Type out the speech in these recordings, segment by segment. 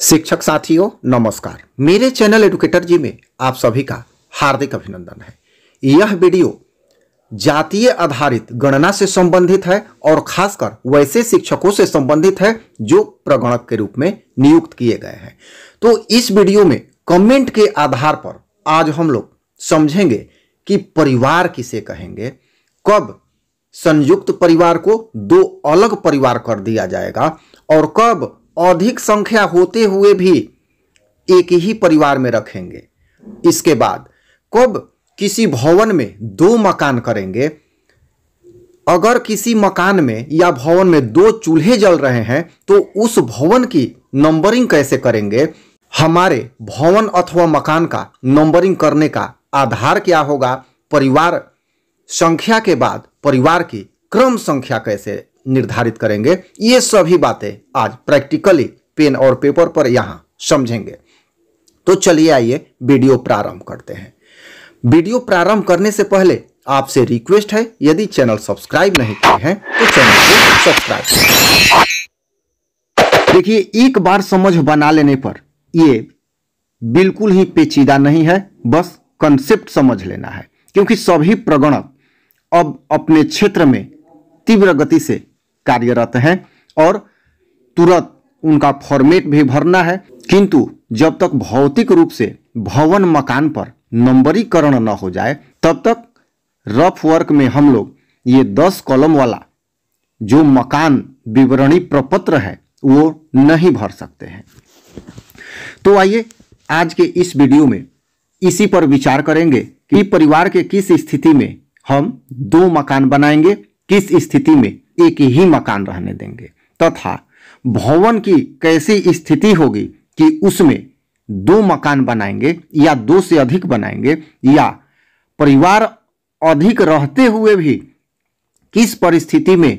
शिक्षक साथियों नमस्कार मेरे चैनल एडुकेटर जी में आप सभी का हार्दिक अभिनंदन है यह वीडियो जातीय आधारित गणना से संबंधित है और खासकर वैसे शिक्षकों से संबंधित है जो प्रगणक के रूप में नियुक्त किए गए हैं तो इस वीडियो में कमेंट के आधार पर आज हम लोग समझेंगे कि परिवार किसे कहेंगे कब संयुक्त परिवार को दो अलग परिवार कर दिया जाएगा और कब अधिक संख्या होते हुए भी एक ही परिवार में रखेंगे इसके बाद कब किसी भवन में दो मकान करेंगे अगर किसी मकान में या भवन में दो चूल्हे जल रहे हैं तो उस भवन की नंबरिंग कैसे करेंगे हमारे भवन अथवा मकान का नंबरिंग करने का आधार क्या होगा परिवार संख्या के बाद परिवार की क्रम संख्या कैसे निर्धारित करेंगे ये सभी बातें आज प्रैक्टिकली पेन और पेपर पर यहाँ समझेंगे तो चलिए आइए वीडियो प्रारंभ करते हैं वीडियो प्रारंभ करने से पहले आपसे रिक्वेस्ट है यदि चैनल सब्सक्राइब नहीं किए हैं तो चैनल को सब्सक्राइब देखिए एक बार समझ बना लेने पर ये बिल्कुल ही पेचीदा नहीं है बस कंसेप्ट समझ लेना है क्योंकि सभी प्रगणक अब अपने क्षेत्र में तीव्र गति से कार्यरत हैं और तुरंत उनका फॉर्मेट भी भरना है किंतु जब तक भौतिक रूप से भवन मकान पर नंबरीकरण न हो जाए तब तक रफ वर्क में हम लोग ये दस कॉलम वाला जो मकान विवरणी प्रपत्र है वो नहीं भर सकते हैं तो आइए आज के इस वीडियो में इसी पर विचार करेंगे कि परिवार के किस स्थिति में हम दो मकान बनाएंगे किस स्थिति में एक ही मकान रहने देंगे तथा भवन की कैसी स्थिति होगी कि उसमें दो मकान बनाएंगे या दो से अधिक बनाएंगे या परिवार अधिक रहते हुए भी किस परिस्थिति में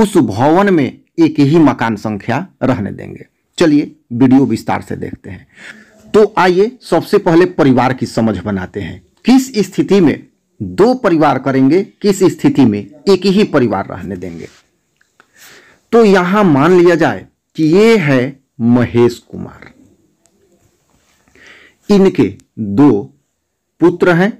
उस भवन में एक ही मकान संख्या रहने देंगे चलिए वीडियो विस्तार से देखते हैं तो आइए सबसे पहले परिवार की समझ बनाते हैं किस स्थिति में दो परिवार करेंगे किस स्थिति में एक ही परिवार रहने देंगे तो यहां मान लिया जाए कि ये है महेश कुमार इनके दो पुत्र हैं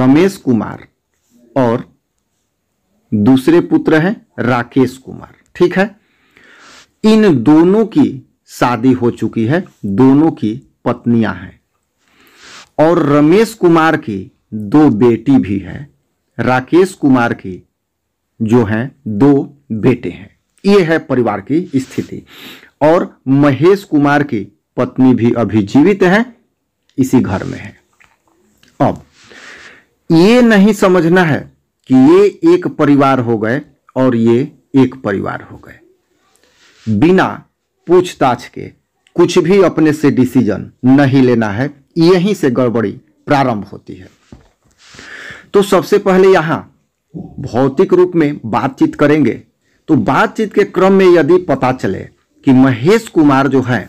रमेश कुमार और दूसरे पुत्र हैं राकेश कुमार ठीक है इन दोनों की शादी हो चुकी है दोनों की पत्नियां हैं और रमेश कुमार की दो बेटी भी है राकेश कुमार की जो हैं दो बेटे हैं ये है परिवार की स्थिति और महेश कुमार की पत्नी भी अभी जीवित है इसी घर में है अब ये नहीं समझना है कि ये एक परिवार हो गए और ये एक परिवार हो गए बिना पूछताछ के कुछ भी अपने से डिसीजन नहीं लेना है यहीं से गड़बड़ी प्रारंभ होती है तो सबसे पहले यहां भौतिक रूप में बातचीत करेंगे तो बातचीत के क्रम में यदि पता चले कि महेश कुमार जो है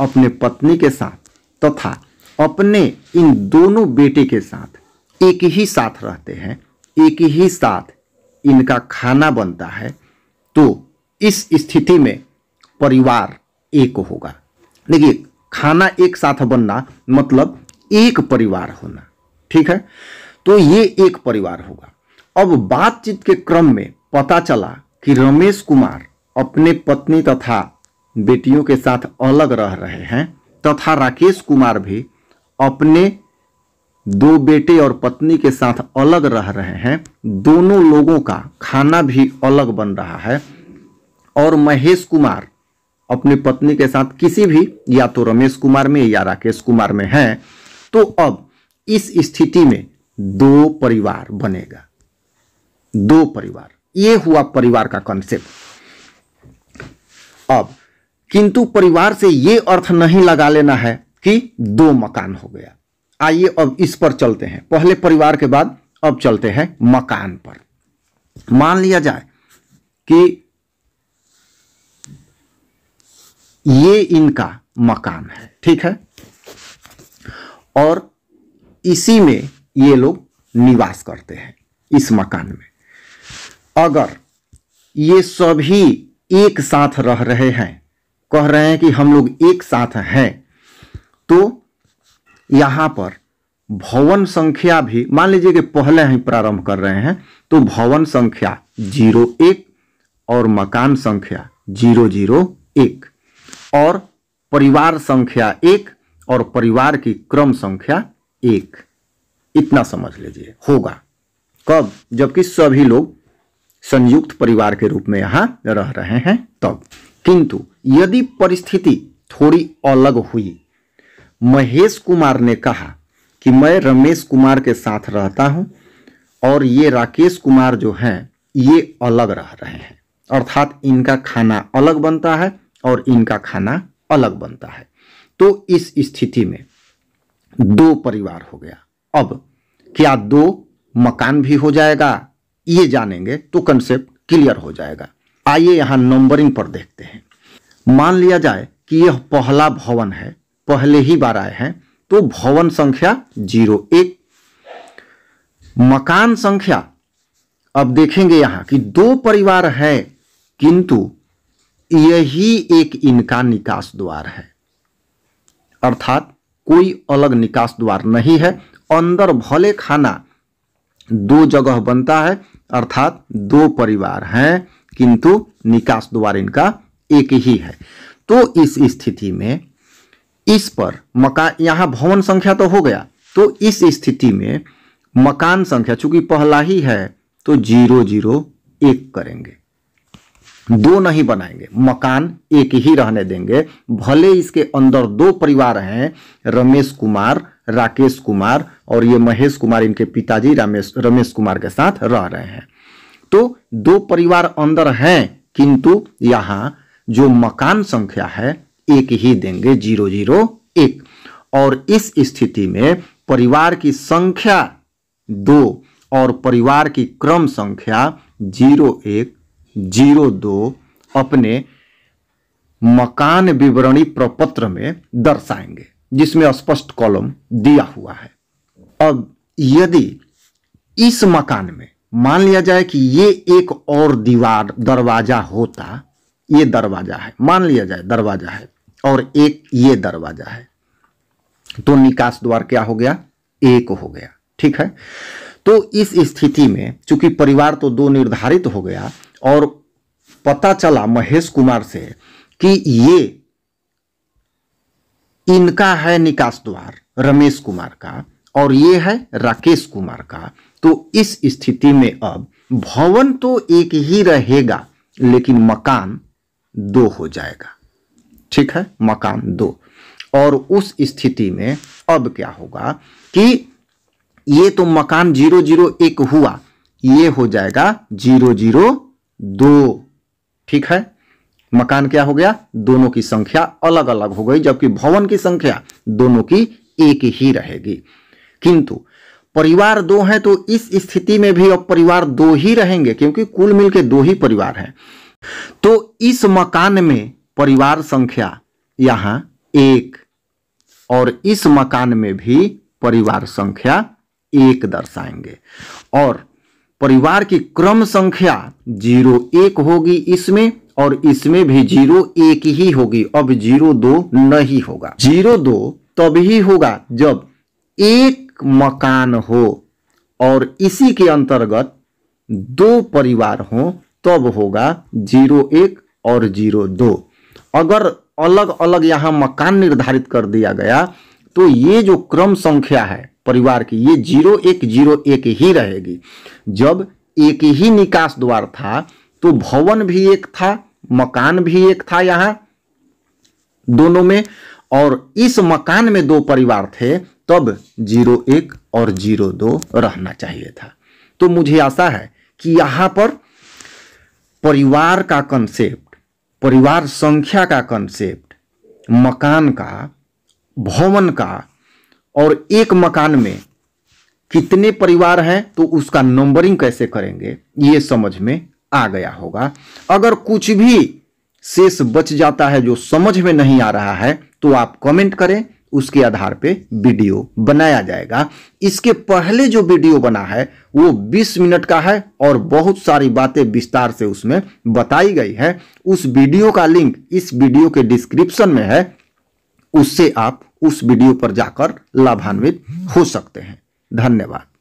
अपने पत्नी के साथ तथा अपने इन दोनों बेटे के साथ एक ही साथ रहते हैं एक ही साथ इनका खाना बनता है तो इस स्थिति में परिवार एक होगा देखिए खाना एक साथ बनना मतलब एक परिवार होना ठीक है तो ये एक परिवार होगा अब बातचीत के क्रम में पता चला कि रमेश कुमार अपने पत्नी तथा बेटियों के साथ अलग रह रहे हैं तथा राकेश कुमार भी अपने दो बेटे और पत्नी के साथ अलग रह रहे हैं दोनों लोगों का खाना भी अलग बन रहा है और महेश कुमार अपनी पत्नी के साथ किसी भी या तो रमेश कुमार में या राकेश कुमार में हैं तो अब इस स्थिति में दो परिवार बनेगा दो परिवार ये हुआ परिवार का कॉन्सेप्ट अब किंतु परिवार से ये अर्थ नहीं लगा लेना है कि दो मकान हो गया आइए अब इस पर चलते हैं पहले परिवार के बाद अब चलते हैं मकान पर मान लिया जाए कि ये इनका मकान है ठीक है और इसी में ये लोग निवास करते हैं इस मकान में अगर ये सभी एक साथ रह रहे हैं कह रहे हैं कि हम लोग एक साथ हैं तो यहाँ पर भवन संख्या भी मान लीजिए कि पहले ही प्रारंभ कर रहे हैं तो भवन संख्या जीरो एक और मकान संख्या जीरो जीरो एक और परिवार संख्या एक और परिवार की क्रम संख्या एक इतना समझ लीजिए होगा कब जबकि सभी लोग संयुक्त परिवार के रूप में यहां रह रहे हैं तब किंतु यदि परिस्थिति थोड़ी अलग हुई महेश कुमार ने कहा कि मैं रमेश कुमार के साथ रहता हूं और ये राकेश कुमार जो हैं ये अलग रह रहे हैं अर्थात इनका खाना अलग बनता है और इनका खाना अलग बनता है तो इस स्थिति में दो परिवार हो गया अब क्या दो मकान भी हो जाएगा ये जानेंगे तो कंसेप्ट क्लियर हो जाएगा आइए यहां नंबरिंग पर देखते हैं मान लिया जाए कि यह पहला भवन है पहले ही बार आए हैं तो भवन संख्या जीरो एक मकान संख्या अब देखेंगे यहां कि दो परिवार है किंतु यही एक इनका निकास द्वार है अर्थात कोई अलग निकास द्वार नहीं है अंदर भले खाना दो जगह बनता है अर्थात दो परिवार हैं किंतु निकास द्वार इनका एक ही है तो इस स्थिति में इस पर मकान यहाँ भवन संख्या तो हो गया तो इस स्थिति में मकान संख्या चूंकि पहला ही है तो जीरो जीरो एक करेंगे दो नहीं बनाएंगे मकान एक ही रहने देंगे भले इसके अंदर दो परिवार हैं रमेश कुमार राकेश कुमार और ये महेश कुमार इनके पिताजी रमेश रमेश कुमार के साथ रह रहे हैं तो दो परिवार अंदर हैं किंतु यहाँ जो मकान संख्या है एक ही देंगे जीरो जीरो एक और इस स्थिति में परिवार की संख्या दो और परिवार की क्रम संख्या जीरो एक जीरो दो अपने मकान विवरणी प्रपत्र में दर्शाएंगे जिसमें स्पष्ट कॉलम दिया हुआ है अब यदि इस मकान में मान लिया जाए कि ये एक और दीवार दरवाजा होता ये दरवाजा है मान लिया जाए दरवाजा है और एक ये दरवाजा है तो निकास द्वार क्या हो गया एक हो गया ठीक है तो इस स्थिति में चूंकि परिवार तो दो निर्धारित हो गया और पता चला महेश कुमार से कि ये इनका है निकास द्वार रमेश कुमार का और ये है राकेश कुमार का तो इस स्थिति में अब भवन तो एक ही रहेगा लेकिन मकान दो हो जाएगा ठीक है मकान दो और उस स्थिति में अब क्या होगा कि ये तो मकान जीरो जीरो एक हुआ ये हो जाएगा जीरो जीरो दो ठीक है मकान क्या हो गया दोनों की संख्या अलग अलग हो गई जबकि भवन की संख्या दोनों की एक ही रहेगी किंतु परिवार दो हैं तो इस स्थिति में भी अब परिवार दो ही रहेंगे क्योंकि कुल मिलकर दो ही परिवार हैं तो इस मकान में परिवार संख्या यहां एक और इस मकान में भी परिवार संख्या एक दर्शाएंगे और परिवार की क्रम संख्या जीरो एक होगी इसमें और इसमें भी जीरो एक ही होगी अब जीरो दो नहीं होगा जीरो दो तब ही होगा जब एक मकान हो और इसी के अंतर्गत दो परिवार हो तब होगा जीरो एक और जीरो दो अगर अलग अलग यहाँ मकान निर्धारित कर दिया गया तो ये जो क्रम संख्या है परिवार की ये जीरो एक जीरो एक ही रहेगी जब एक ही निकास द्वार था तो भवन भी एक था मकान भी एक था यहाँ दोनों में और इस मकान में दो परिवार थे तब जीरो एक और जीरो दो रहना चाहिए था तो मुझे आशा है कि यहाँ पर परिवार का कंसेप्ट परिवार संख्या का कंसेप्ट मकान का भवन का और एक मकान में कितने परिवार हैं तो उसका नंबरिंग कैसे करेंगे ये समझ में आ गया होगा अगर कुछ भी शेष बच जाता है जो समझ में नहीं आ रहा है तो आप कमेंट करें उसके आधार पे वीडियो बनाया जाएगा इसके पहले जो वीडियो बना है वो 20 मिनट का है और बहुत सारी बातें विस्तार से उसमें बताई गई है उस वीडियो का लिंक इस वीडियो के डिस्क्रिप्शन में है उससे आप उस वीडियो पर जाकर लाभान्वित हो सकते हैं धन्यवाद